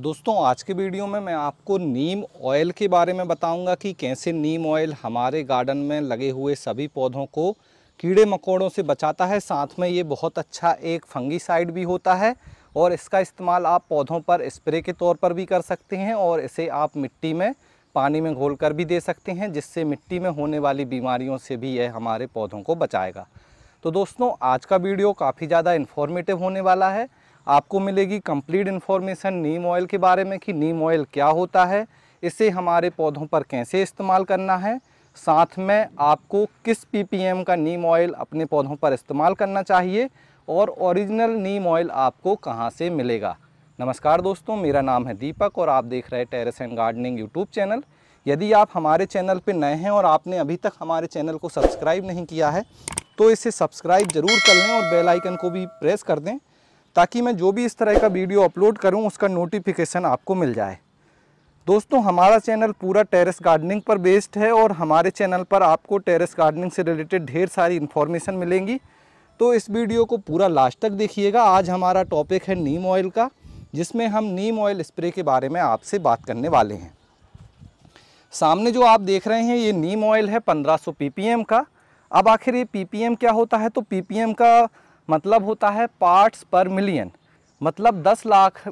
दोस्तों आज के वीडियो में मैं आपको नीम ऑयल के बारे में बताऊंगा कि कैसे नीम ऑयल हमारे गार्डन में लगे हुए सभी पौधों को कीड़े मकोड़ों से बचाता है साथ में ये बहुत अच्छा एक फंगीसाइड भी होता है और इसका इस्तेमाल आप पौधों पर स्प्रे के तौर पर भी कर सकते हैं और इसे आप मिट्टी में पानी में घोल कर भी दे सकते हैं जिससे मिट्टी में होने वाली बीमारियों से भी यह हमारे पौधों को बचाएगा तो दोस्तों आज का वीडियो काफ़ी ज़्यादा इन्फॉर्मेटिव होने वाला है आपको मिलेगी कंप्लीट इन्फॉर्मेशन नीम ऑयल के बारे में कि नीम ऑयल क्या होता है इसे हमारे पौधों पर कैसे इस्तेमाल करना है साथ में आपको किस पीपीएम का नीम ऑयल अपने पौधों पर इस्तेमाल करना चाहिए और ओरिजिनल नीम ऑयल आपको कहाँ से मिलेगा नमस्कार दोस्तों मेरा नाम है दीपक और आप देख रहे हैं terrace and gardening YouTube channel यदि आप हमारे चैनल पर नए हैं और आपने अभी तक हमारे चैनल को सब्सक्राइब नहीं किया है तो इसे सब्सक्राइब ज़रूर कर लें और बेल आइकन को भी प्रेस कर दें ताकि मैं जो भी इस तरह का वीडियो अपलोड करूं उसका नोटिफिकेशन आपको मिल जाए दोस्तों हमारा चैनल पूरा टेरेस गार्डनिंग पर बेस्ड है और हमारे चैनल पर आपको टेरेस गार्डनिंग से रिलेटेड ढेर सारी इन्फॉर्मेशन मिलेंगी तो इस वीडियो को पूरा लास्ट तक देखिएगा आज हमारा टॉपिक है नीम ऑयल का जिसमें हम नीम ऑयल स्प्रे के बारे में आपसे बात करने वाले हैं सामने जो आप देख रहे हैं ये नीम ऑयल है 1500 ppm का अब आखिर ये ppm क्या होता है तो ppm का मतलब होता है पार्ट्स पर मिलियन मतलब 10 लाख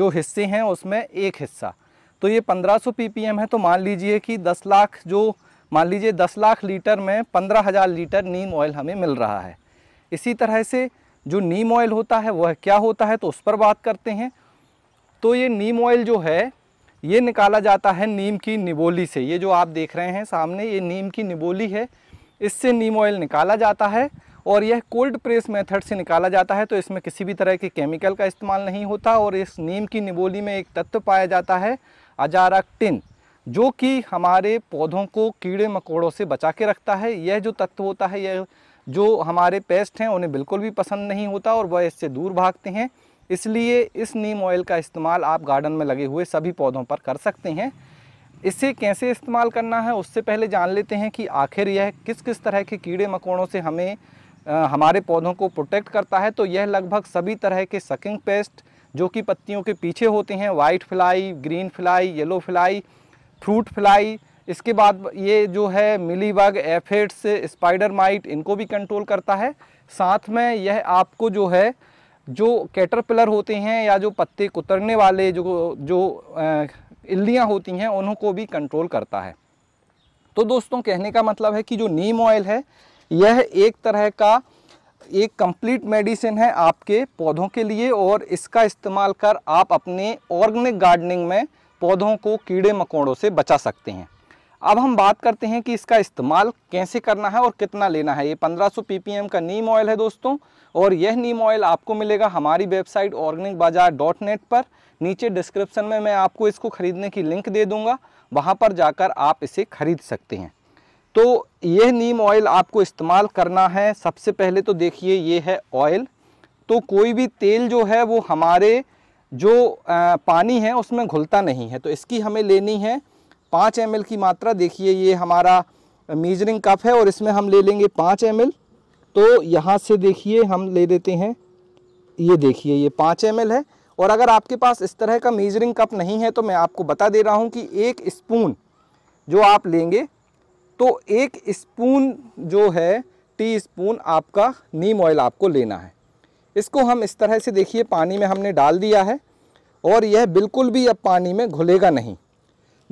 जो हिस्से हैं उसमें एक हिस्सा तो ये 1500 ppm है तो मान लीजिए कि 10 लाख जो मान लीजिए 10 लाख लीटर में 15000 लीटर नीम ऑयल हमें मिल रहा है इसी तरह से जो नीम ऑयल होता है वह क्या होता है तो उस पर बात करते हैं तो ये नीम ऑयल जो है ये निकाला जाता है नीम की निबोली से ये जो आप देख रहे हैं सामने ये नीम की निबोली है इससे नीम ऑयल निकाला जाता है और यह कोल्ड प्रेस मेथड से निकाला जाता है तो इसमें किसी भी तरह के केमिकल का इस्तेमाल नहीं होता और इस नीम की निबोली में एक तत्व पाया जाता है अजाराक्टिन जो कि हमारे पौधों को कीड़े मकोड़ों से बचा के रखता है यह जो तत्व होता है यह जो हमारे पेस्ट हैं उन्हें बिल्कुल भी पसंद नहीं होता और वह इससे दूर भागते हैं इसलिए इस नीम ऑयल का इस्तेमाल आप गार्डन में लगे हुए सभी पौधों पर कर सकते हैं इसे कैसे इस्तेमाल करना है उससे पहले जान लेते हैं कि आखिर यह किस किस तरह के कीड़े मकोड़ों से हमें हमारे पौधों को प्रोटेक्ट करता है तो यह लगभग सभी तरह के सकिंग पेस्ट जो कि पत्तियों के पीछे होते हैं white fly green fly yellow fly fruit fly इसके बाद ये जो है mealy bug aphids spider mite इनको भी कंट्रोल करता है साथ में यह आपको जो है जो कैटरपिलर होते हैं या जो पत्ते कुतरने वाले जो जो इल्लियाँ होती हैं उनको भी कंट्रोल करता है तो दोस्तों कहने का मतलब है कि जो नीम ऑयल है यह एक तरह का एक कंप्लीट मेडिसिन है आपके पौधों के लिए और इसका इस्तेमाल कर आप अपने ऑर्गेनिक गार्डनिंग में पौधों को कीड़े मकोड़ों से बचा सकते हैं अब हम बात करते हैं कि इसका इस्तेमाल कैसे करना है और कितना लेना है ये 1500 ppm का नीम ऑयल है दोस्तों और यह नीम ऑयल आपको मिलेगा हमारी website organic bazaar dot net पर नीचे डिस्क्रिप्शन में मैं आपको इसको ख़रीदने की लिंक दे दूँगा वहाँ पर जाकर आप इसे ख़रीद सकते हैं तो यह नीम ऑयल आपको इस्तेमाल करना है सबसे पहले तो देखिए ये है ऑयल तो कोई भी तेल जो है वो हमारे जो पानी है उसमें घुलता नहीं है तो इसकी हमें लेनी है पाँच एम की मात्रा देखिए ये हमारा मीजरिंग कप है और इसमें हम ले लेंगे पाँच एम तो यहाँ से देखिए हम ले लेते हैं ये देखिए ये पाँच एम है और अगर आपके पास इस तरह का मीजरिंग कप नहीं है तो मैं आपको बता दे रहा हूँ कि एक स्पून जो आप लेंगे तो एक स्पून जो है टी स्पून आपका नीम ऑयल आपको लेना है इसको हम इस तरह से देखिए पानी में हमने डाल दिया है और यह बिल्कुल भी अब पानी में घुलेगा नहीं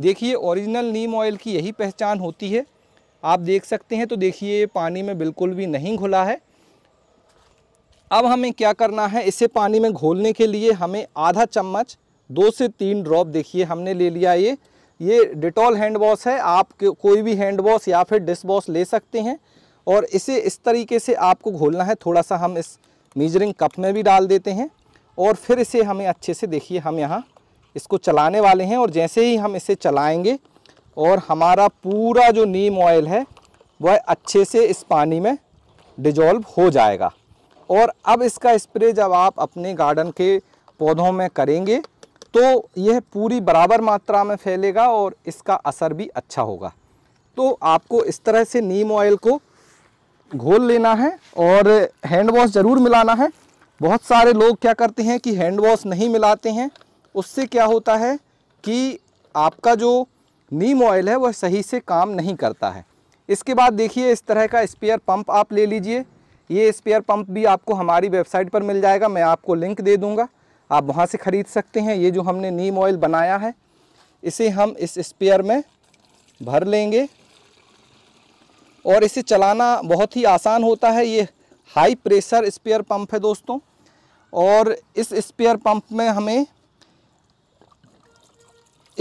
देखिए ओरिजिनल नीम ऑयल की यही पहचान होती है आप देख सकते हैं तो देखिए ये पानी में बिल्कुल भी नहीं घुला है अब हमें क्या करना है इसे पानी में घोलने के लिए हमें आधा चम्मच दो से तीन ड्रॉप देखिए हमने ले लिया ये ये डिटॉल हैंड वॉश है आप कोई भी हैंड वॉश या फिर डिस वॉश ले सकते हैं और इसे इस तरीके से आपको घोलना है थोड़ा सा हम इस मीजरिंग कप में भी डाल देते हैं और फिर इसे हमें अच्छे से देखिए हम यहाँ इसको चलाने वाले हैं और जैसे ही हम इसे चलाएंगे और हमारा पूरा जो नीम ऑयल है वह अच्छे से इस पानी में डिजॉल्व हो जाएगा और अब इसका स्प्रे जब आप अपने गार्डन के पौधों में करेंगे तो यह पूरी बराबर मात्रा में फैलेगा और इसका असर भी अच्छा होगा तो आपको इस तरह से नीम ऑयल को घोल लेना है और हैंड वॉश ज़रूर मिलाना है बहुत सारे लोग क्या करते हैं कि हैंड वॉश नहीं मिलाते हैं उससे क्या होता है कि आपका जो नीम ऑयल है वह सही से काम नहीं करता है इसके बाद देखिए इस तरह का स्पेयर पंप आप ले लीजिए ये स्पेयर पंप भी आपको हमारी वेबसाइट पर मिल जाएगा मैं आपको लिंक दे दूँगा आप वहाँ से ख़रीद सकते हैं ये जो हमने नीम ऑयल बनाया है इसे हम इस स्पेयर में भर लेंगे और इसे चलाना बहुत ही आसान होता है ये हाई प्रेशर स्पेयर पंप है दोस्तों और इस स्पेयर पंप में हमें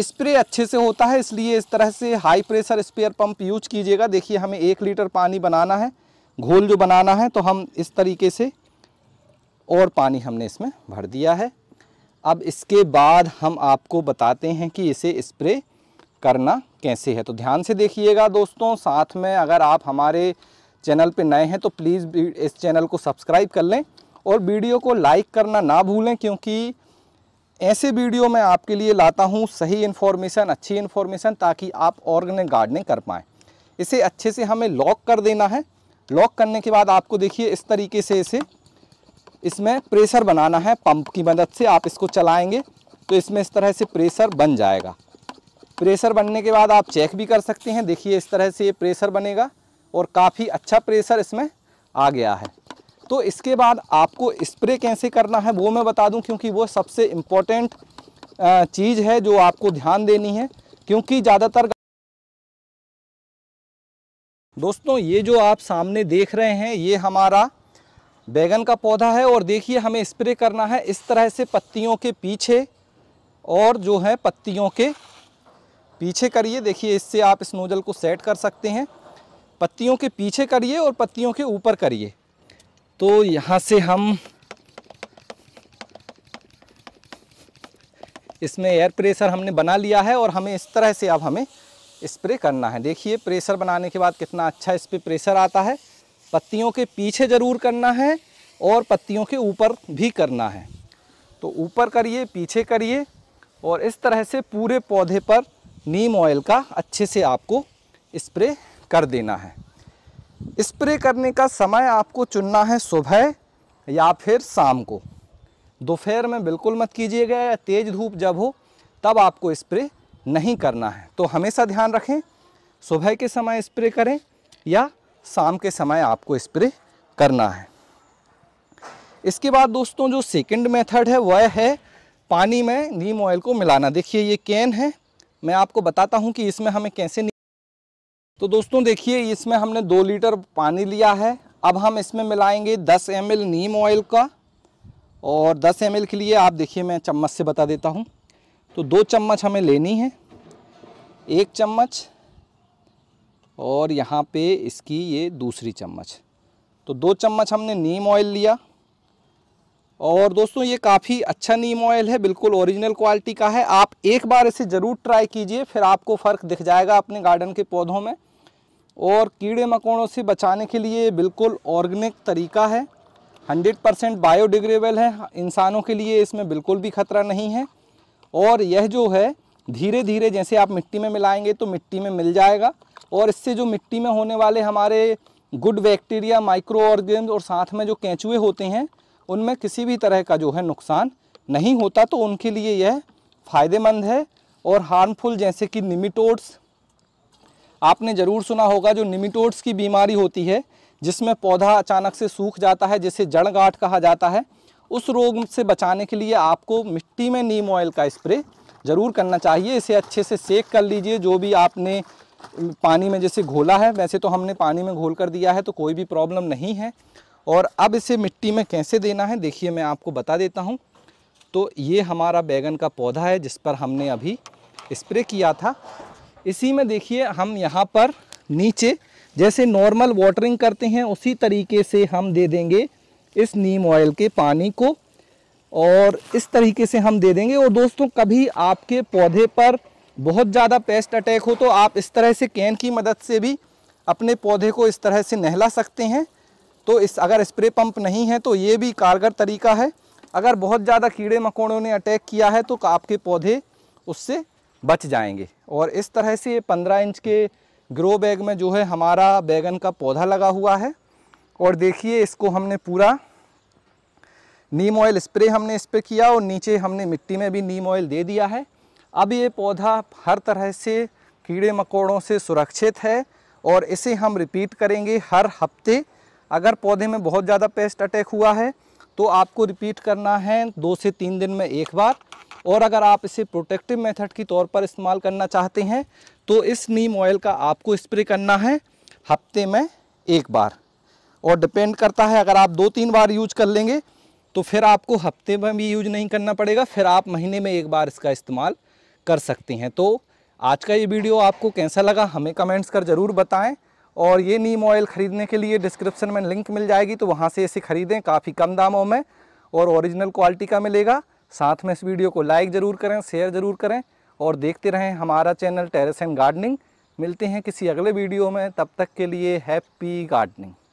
स्प्रे अच्छे से होता है इसलिए इस तरह से high pressure sprayer pump use कीजिएगा देखिए हमें एक लीटर पानी बनाना है घोल जो बनाना है तो हम इस तरीके से और पानी हमने इसमें भर दिया है अब इसके बाद हम आपको बताते हैं कि इसे स्प्रे करना कैसे है तो ध्यान से देखिएगा दोस्तों साथ में अगर आप हमारे चैनल पर नए हैं तो प्लीज़ इस चैनल को सब्सक्राइब कर लें और वीडियो को लाइक करना ना भूलें क्योंकि ऐसे वीडियो मैं आपके लिए लाता हूँ सही इन्फॉर्मेशन अच्छी इन्फॉर्मेशन ताकि आप ऑर्गेनिक गार्डनिंग कर पाएँ इसे अच्छे से हमें लॉक कर देना है लॉक करने के बाद आपको देखिए इस तरीके से इसे इसमें प्रेशर बनाना है पंप की मदद से आप इसको चलाएंगे तो इसमें इस तरह से प्रेशर बन जाएगा प्रेशर बनने के बाद आप चेक भी कर सकते हैं देखिए इस तरह से ये प्रेशर बनेगा और काफ़ी अच्छा प्रेशर इसमें आ गया है तो इसके बाद आपको स्प्रे कैसे करना है वो मैं बता दूं क्योंकि वो सबसे इम्पोर्टेंट चीज़ है जो आपको ध्यान देनी है क्योंकि ज़्यादातर दोस्तों ये जो आप सामने देख रहे हैं ये हमारा बैगन का पौधा है और देखिए हमें स्प्रे करना है इस तरह से पत्तियों के पीछे और जो है पत्तियों के पीछे करिए देखिए इससे आप इस नोज़ल को सेट कर सकते हैं पत्तियों के पीछे करिए और पत्तियों के ऊपर करिए तो यहाँ से हम इसमें एयर प्रेशर हमने बना लिया है और हमें इस तरह से अब हमें स्प्रे करना है देखिए प्रेशर बनाने के बाद कितना अच्छा इस पर प्रेशर आता है पत्तियों के पीछे ज़रूर करना है और पत्तियों के ऊपर भी करना है तो ऊपर करिए पीछे करिए और इस तरह से पूरे पौधे पर नीम ऑयल का अच्छे से आपको स्प्रे कर देना है स्प्रे करने का समय आपको चुनना है सुबह या फिर शाम को दोपहर में बिल्कुल मत कीजिएगा या तेज़ धूप जब हो तब आपको स्प्रे नहीं करना है तो हमेशा ध्यान रखें सुबह के समय स्प्रे करें या शाम के समय आपको स्प्रे करना है इसके बाद दोस्तों जो सेकंड मेथड है वह है पानी में नीम ऑयल को मिलाना देखिए ये कैन है मैं आपको बताता हूँ कि इसमें हमें कैसे तो दोस्तों देखिए इसमें हमने दो लीटर पानी लिया है अब हम इसमें मिलाएंगे दस एम नीम ऑयल का और दस एम के लिए आप देखिए मैं चम्मच से बता देता हूँ तो दो चम्मच हमें लेनी है एक चम्मच और यहाँ पे इसकी ये दूसरी चम्मच तो दो चम्मच हमने नीम ऑयल लिया और दोस्तों ये काफ़ी अच्छा नीम ऑयल है बिल्कुल ओरिजिनल क्वालिटी का है आप एक बार इसे ज़रूर ट्राई कीजिए फिर आपको फ़र्क दिख जाएगा अपने गार्डन के पौधों में और कीड़े मकोड़ों से बचाने के लिए बिल्कुल ऑर्गेनिक तरीका है 100 परसेंट बायोडिग्रेबल है इंसानों के लिए इसमें बिल्कुल भी खतरा नहीं है और यह जो है धीरे धीरे जैसे आप मिट्टी में मिलाएंगे तो मिट्टी में मिल जाएगा और इससे जो मिट्टी में होने वाले हमारे गुड बैक्टीरिया माइक्रो ऑर्गेन्स और साथ में जो कैंचुए होते हैं उनमें किसी भी तरह का जो है नुकसान नहीं होता तो उनके लिए यह फ़ायदेमंद है और हार्मफुल जैसे कि निमिटोड्स आपने ज़रूर सुना होगा जो निमिटोड्स की बीमारी होती है जिसमें पौधा अचानक से सूख जाता है जिसे जड़ गांठ कहा जाता है उस रोग से बचाने के लिए आपको मिट्टी में नीम ऑयल का स्प्रे ज़रूर करना चाहिए इसे अच्छे से सेक कर लीजिए जो भी आपने पानी में जैसे घोला है वैसे तो हमने पानी में घोल कर दिया है तो कोई भी प्रॉब्लम नहीं है और अब इसे मिट्टी में कैसे देना है देखिए मैं आपको बता देता हूँ तो ये हमारा बैगन का पौधा है जिस पर हमने अभी स्प्रे किया था इसी में देखिए हम यहाँ पर नीचे जैसे नॉर्मल वाटरिंग करते हैं उसी तरीके से हम दे देंगे इस नीम ऑयल के पानी को और इस तरीके से हम दे देंगे और दोस्तों कभी आपके पौधे पर बहुत ज़्यादा पेस्ट अटैक हो तो आप इस तरह से कैन की मदद से भी अपने पौधे को इस तरह से नहला सकते हैं तो इस अगर स्प्रे पंप नहीं है तो ये भी कारगर तरीका है अगर बहुत ज़्यादा कीड़े मकोड़ों ने अटैक किया है तो आपके पौधे उससे बच जाएंगे और इस तरह से पंद्रह इंच के ग्रो बैग में जो है हमारा बैगन का पौधा लगा हुआ है और देखिए इसको हमने पूरा नीम ऑयल स्प्रे हमने इस पर किया और नीचे हमने मिट्टी में भी नीम ऑयल दे दिया है अब ये पौधा हर तरह से कीड़े मकोड़ों से सुरक्षित है और इसे हम रिपीट करेंगे हर हफ्ते अगर पौधे में बहुत ज़्यादा पेस्ट अटैक हुआ है तो आपको रिपीट करना है दो से तीन दिन में एक बार और अगर आप इसे प्रोटेक्टिव मेथड की तौर पर इस्तेमाल करना चाहते हैं तो इस नीम ऑयल का आपको स्प्रे करना है हफ्ते में एक बार और डिपेंड करता है अगर आप दो तीन बार यूज कर लेंगे तो फिर आपको हफ्ते में भी यूज नहीं करना पड़ेगा फिर आप महीने में एक बार इसका इस्तेमाल कर सकते हैं तो आज का ये वीडियो आपको कैसा लगा हमें कमेंट्स कर ज़रूर बताएं और ये नीम ऑयल ख़रीदने के लिए डिस्क्रिप्शन में लिंक मिल जाएगी तो वहाँ से इसे ख़रीदें काफ़ी कम दामों में और ओरिजिनल क्वालिटी का मिलेगा साथ में इस वीडियो को लाइक ज़रूर करें शेयर ज़रूर करें और देखते रहें हमारा चैनल टेरेस एंड गार्डनिंग मिलते हैं किसी अगले वीडियो में तब तक के लिए हैप्पी गार्डनिंग